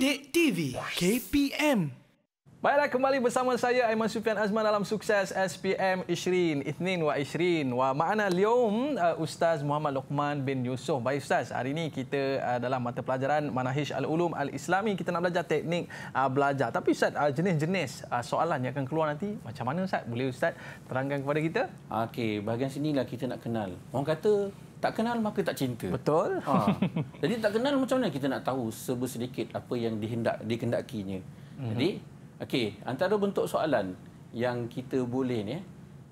Bidik TV KPM. Baiklah kembali bersama saya Aiman Sufian Azman dalam sukses SPM Ishrin Ithnin wa Ishrin wa ma'ana liom uh, Ustaz Muhammad Luqman bin Yusof. Baik Ustaz, hari ini kita uh, dalam mata pelajaran Manahij Al-Ulum Al-Islami kita nak belajar teknik uh, belajar. Tapi Ustaz, jenis-jenis soalan yang akan keluar nanti macam mana Ustaz? Boleh Ustaz terangkan kepada kita? Okey, bahagian sini lah kita nak kenal. Orang kata tak kenal maka tak cinta. Betul. Ha. Jadi tak kenal macam mana kita nak tahu sedikit apa yang dihendak dikendakinya. Mm-hmm. Jadi okey, antara bentuk soalan yang kita boleh ni eh,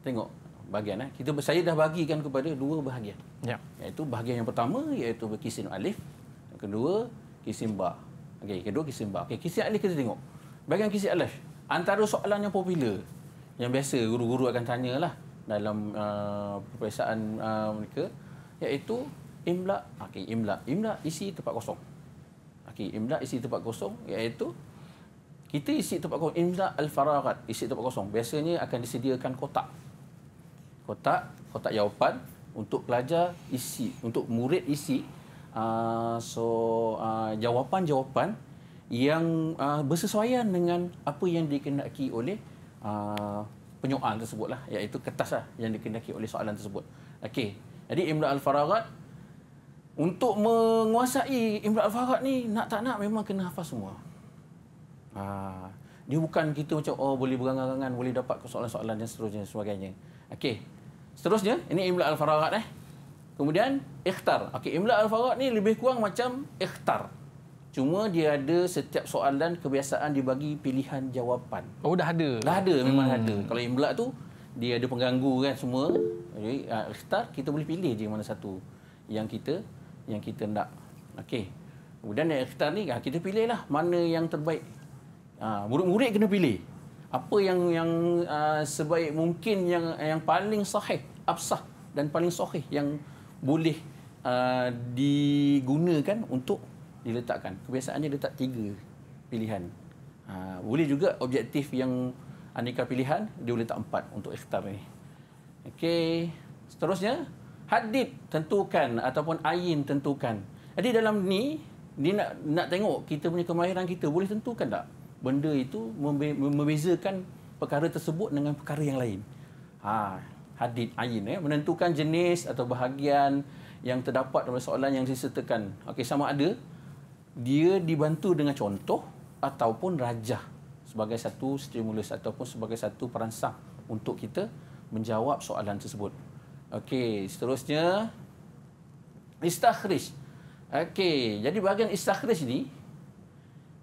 tengok bahagian eh. Kita saya dah bahagikan kepada dua bahagian. Ya. Yeah. Iaitu bahagian yang pertama iaitu kisim alif, yang kedua kisim ba. Okey, kedua kisim ba. Okey, kisim alif kita tengok. Bahagian kisim alif antara soalan yang popular yang biasa guru-guru akan tanyalah dalam uh, peperiksaan uh, mereka iaitu imla okay, imla imla isi tempat kosong okey imla isi tempat kosong iaitu kita isi tempat kosong imla al faragat isi tempat kosong biasanya akan disediakan kotak kotak kotak jawapan untuk pelajar isi untuk murid isi uh, so uh, jawapan-jawapan yang uh, bersesuaian dengan apa yang dikendaki oleh uh, penyoalan tersebutlah iaitu kertaslah yang dikendaki oleh soalan tersebut okey jadi imla Al-Faragat untuk menguasai imla Al-Faragat ni nak tak nak memang kena hafal semua. Ha. Dia bukan kita macam oh boleh berangan-angan boleh dapat soalan-soalan dan seterusnya sebagainya. Okey. Seterusnya ini imla Al-Faragat eh. Kemudian ikhtar. Okey imla Al-Faragat ni lebih kurang macam ikhtar. Cuma dia ada setiap soalan kebiasaan dibagi pilihan jawapan. Oh dah ada. Dah ada memang hmm. ada. Kalau imla tu dia ada pengganggu kan semua jadi uh, start kita boleh pilih je mana satu yang kita yang kita nak okey kemudian yang start ni ah, kita pilih lah mana yang terbaik uh, murid-murid kena pilih apa yang yang uh, sebaik mungkin yang yang paling sahih absah dan paling sahih yang boleh uh, digunakan untuk diletakkan kebiasaannya letak tiga pilihan uh, boleh juga objektif yang aneka pilihan dia boleh letak empat untuk ikhtar ini. Okey, seterusnya hadid tentukan ataupun ayin tentukan. Jadi dalam ni ni nak nak tengok kita punya kemahiran kita boleh tentukan tak benda itu membezakan perkara tersebut dengan perkara yang lain. Ha, hadid ayin ya, eh. menentukan jenis atau bahagian yang terdapat dalam soalan yang disertakan. Okey, sama ada dia dibantu dengan contoh ataupun rajah sebagai satu stimulus ataupun sebagai satu perangsang untuk kita menjawab soalan tersebut. Okey, seterusnya istakhris. Okey, jadi bahagian istakhris ni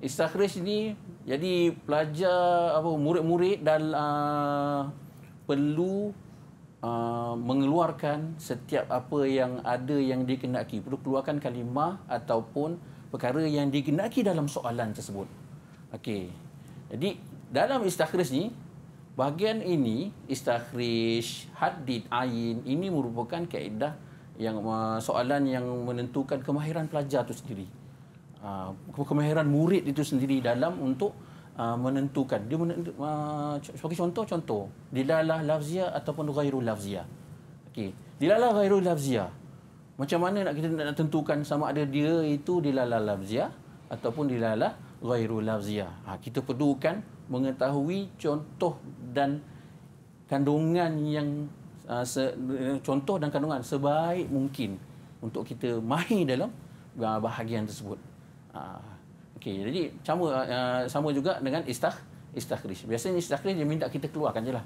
istakhris ni jadi pelajar apa murid-murid dan uh, perlu Uh, mengeluarkan setiap apa yang ada yang dikenaki perlu keluarkan kalimah ataupun perkara yang dikenaki dalam soalan tersebut okey jadi dalam istakhrij ni bahagian ini istakhrij hadid ain ini merupakan kaedah yang soalan yang menentukan kemahiran pelajar itu sendiri. Ah, kemahiran murid itu sendiri dalam untuk ah, menentukan. Dia menentukan, sebagai contoh contoh dilalah lafzia ataupun ghairu lafzia. Okey. Dilalah ghairu lafzia. Macam mana nak kita nak tentukan sama ada dia itu dilalah lafzia ataupun dilalah ghairu lafziyah. Ha, kita perlukan mengetahui contoh dan kandungan yang uh, se, contoh dan kandungan sebaik mungkin untuk kita mahir dalam ha, bahagian tersebut. Ha, okay, jadi sama uh, sama juga dengan istakh istakhrij. Biasanya istakhrij dia minta kita keluarkan jelah.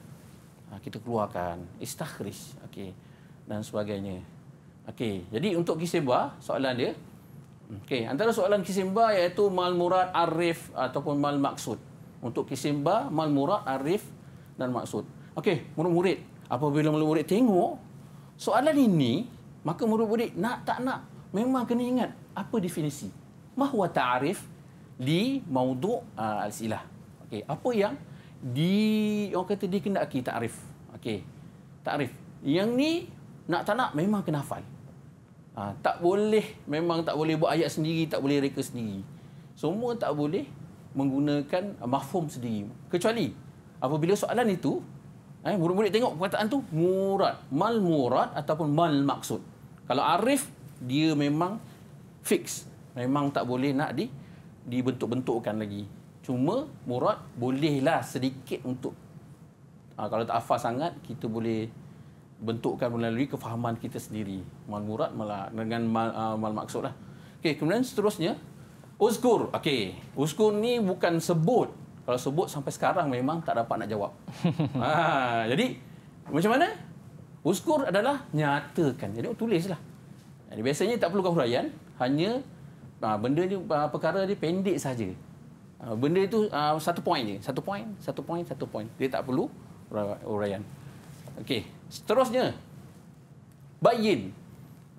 Ha, kita keluarkan istakhrij. Okey. Dan sebagainya. Okey. Jadi untuk kisah soalan dia Okey, antara soalan kisimba iaitu mal murad arif ataupun mal maksud. Untuk kisimba, mal murad arif dan maksud. Okey, murid-murid, apabila murid-murid tengok soalan ini, maka murid-murid nak tak nak memang kena ingat apa definisi. Mahwa ta'arif li maudu' uh, al-silah. Okey, apa yang di orang kata dikendaki ta'arif. Okey. Ta'arif. Yang ni nak tak nak memang kena hafal. Ha, tak boleh, memang tak boleh buat ayat sendiri, tak boleh reka sendiri. Semua tak boleh menggunakan mahfum sendiri. Kecuali apabila soalan itu, eh, murid-murid tengok perkataan tu murad. Mal murad ataupun mal maksud. Kalau arif, dia memang fix. Memang tak boleh nak di dibentuk-bentukkan lagi. Cuma murad bolehlah sedikit untuk ha, kalau tak hafal sangat, kita boleh bentukkan melalui kefahaman kita sendiri. Mal murad mal, dengan mal, uh, mal maksud lah. Okay, kemudian seterusnya, uskur. Okay, uskur ni bukan sebut. Kalau sebut sampai sekarang memang tak dapat nak jawab. ha, jadi, macam mana? Uskur adalah nyatakan. Jadi, tulislah. Jadi, biasanya tak perlukan huraian. Hanya uh, benda ni, uh, perkara ni pendek saja. Uh, benda itu uh, satu poin je. Satu poin, satu poin, satu poin. Dia tak perlu huraian. Okey, Seterusnya, bayin.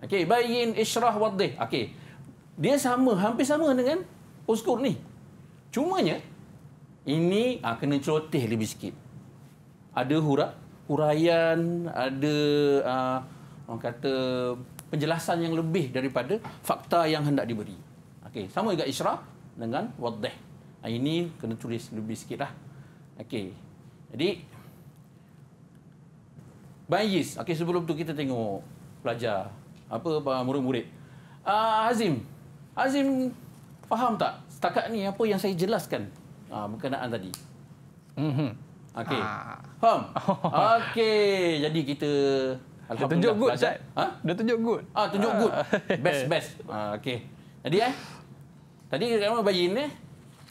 okay bayin isyrah waddih. okay Dia sama, hampir sama dengan uskur ni. Cumanya ini ha, kena celoteh lebih sikit. Ada huraian, huraian, ada ha, orang kata penjelasan yang lebih daripada fakta yang hendak diberi. okay sama juga isyrah dengan waddih. Ha, ini kena tulis lebih lah, Okey. Jadi, Bang Yis, okay, sebelum tu kita tengok pelajar, apa murid-murid. Uh, Azim, Azim faham tak setakat ni apa yang saya jelaskan uh, berkenaan tadi? Mm-hmm. Okey. Ah. Faham? Oh. Okey. Jadi kita Dia tunjuk good, Ustaz. Ha? Dia tunjuk good. Ah, tunjuk ah. good. Best, best. Ah, Okey. Jadi eh. Tadi kita kena ini, eh.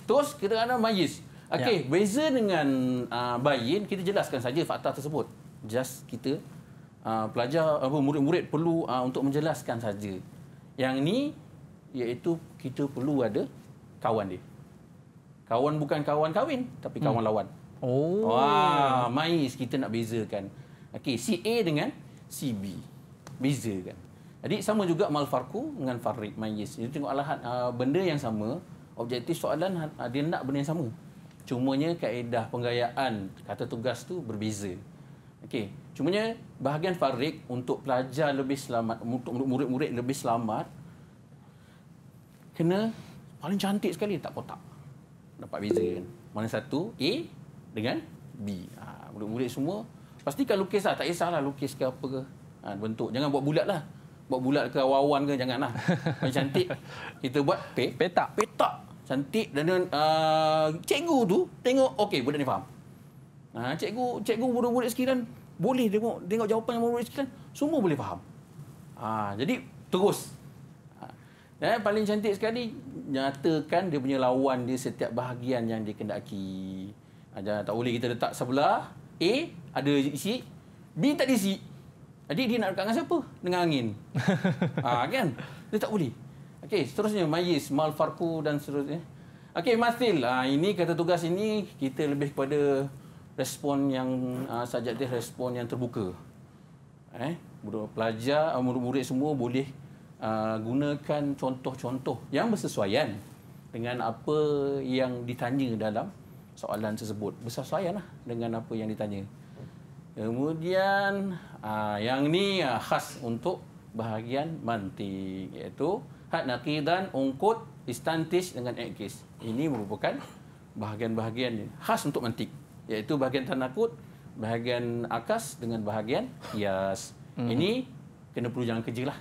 Terus kita kena majis. Okey, ya. beza dengan uh, ah, bayin, kita jelaskan saja fakta tersebut just kita uh, pelajar apa uh, murid-murid perlu uh, untuk menjelaskan saja. Yang ni iaitu kita perlu ada kawan dia. Kawan bukan kawan kawin tapi hmm. kawan hmm. lawan. Oh. Wah, mais kita nak bezakan. Okey, si A dengan si B. Bezakan. Jadi sama juga mal farku dengan farid mayis. Jadi tengok alahan uh, ah, benda yang sama, objektif soalan uh, dia nak benda yang sama. Cumanya kaedah penggayaan kata tugas tu berbeza. Okey. Cumanya bahagian farik untuk pelajar lebih selamat, untuk murid-murid lebih selamat, kena paling cantik sekali tak kotak. Dapat beza kan? Mana satu A dengan B. Ha, murid-murid semua pastikan lukis lah. Tak kisahlah lukis ke apa ke. Ha, bentuk. Jangan buat bulat lah. Buat bulat ke awan ke. Janganlah. Paling cantik. Kita buat pe petak. Petak. Cantik. Dan uh, cikgu tu tengok. Okey, budak ni faham. Ha, cikgu, cikgu murid-murid sekiran boleh tengok tengok jawapan yang murid-murid sekiran semua boleh faham. Ha, jadi terus. Ha. Dan paling cantik sekali nyatakan dia punya lawan dia setiap bahagian yang dia kendaki. Ha, tak boleh kita letak sebelah A ada isi B tak ada isi. Jadi ha, dia nak dekat dengan siapa? Dengan angin. Ha, kan? Dia tak boleh. Okey, seterusnya Mayis, Malfarku dan seterusnya. Okey, Mastil. Ha, ini kata tugas ini kita lebih kepada respon yang uh, ah, sajadah respon yang terbuka. Eh, budak pelajar, ah, murid-murid semua boleh uh, gunakan contoh-contoh yang bersesuaian dengan apa yang ditanya dalam soalan tersebut. Bersesuaianlah dengan apa yang ditanya. Kemudian uh, yang ni uh, khas untuk bahagian mantik iaitu had naqidan ungkut istantij dengan ekis. Ini merupakan bahagian-bahagian khas untuk mantik iaitu bahagian tanakut, bahagian akas dengan bahagian hias. Hmm. Ini kena perlu jangan kerjalah.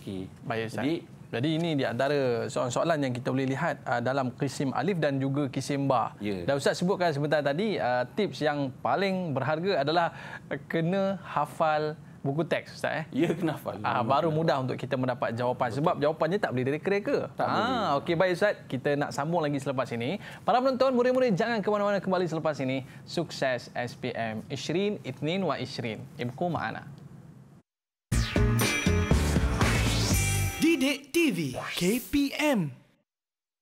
Okey. Baik Ustaz. Jadi, jadi ini di antara soalan-soalan yang kita boleh lihat uh, dalam kisim alif dan juga kisim ba. Ya. Dan Ustaz sebutkan sebentar tadi uh, tips yang paling berharga adalah kena hafal buku teks ustaz eh ya kena hafal ah ha, baru mudah untuk kita mendapat jawapan Betul. sebab jawapannya tak boleh direkrek ke ah ha, okey baik ustaz kita nak sambung lagi selepas ini para penonton murid-murid jangan ke mana-mana kembali selepas ini sukses SPM Ishrin Itnin wa Ishrin ibku ma'ana Didik TV KPM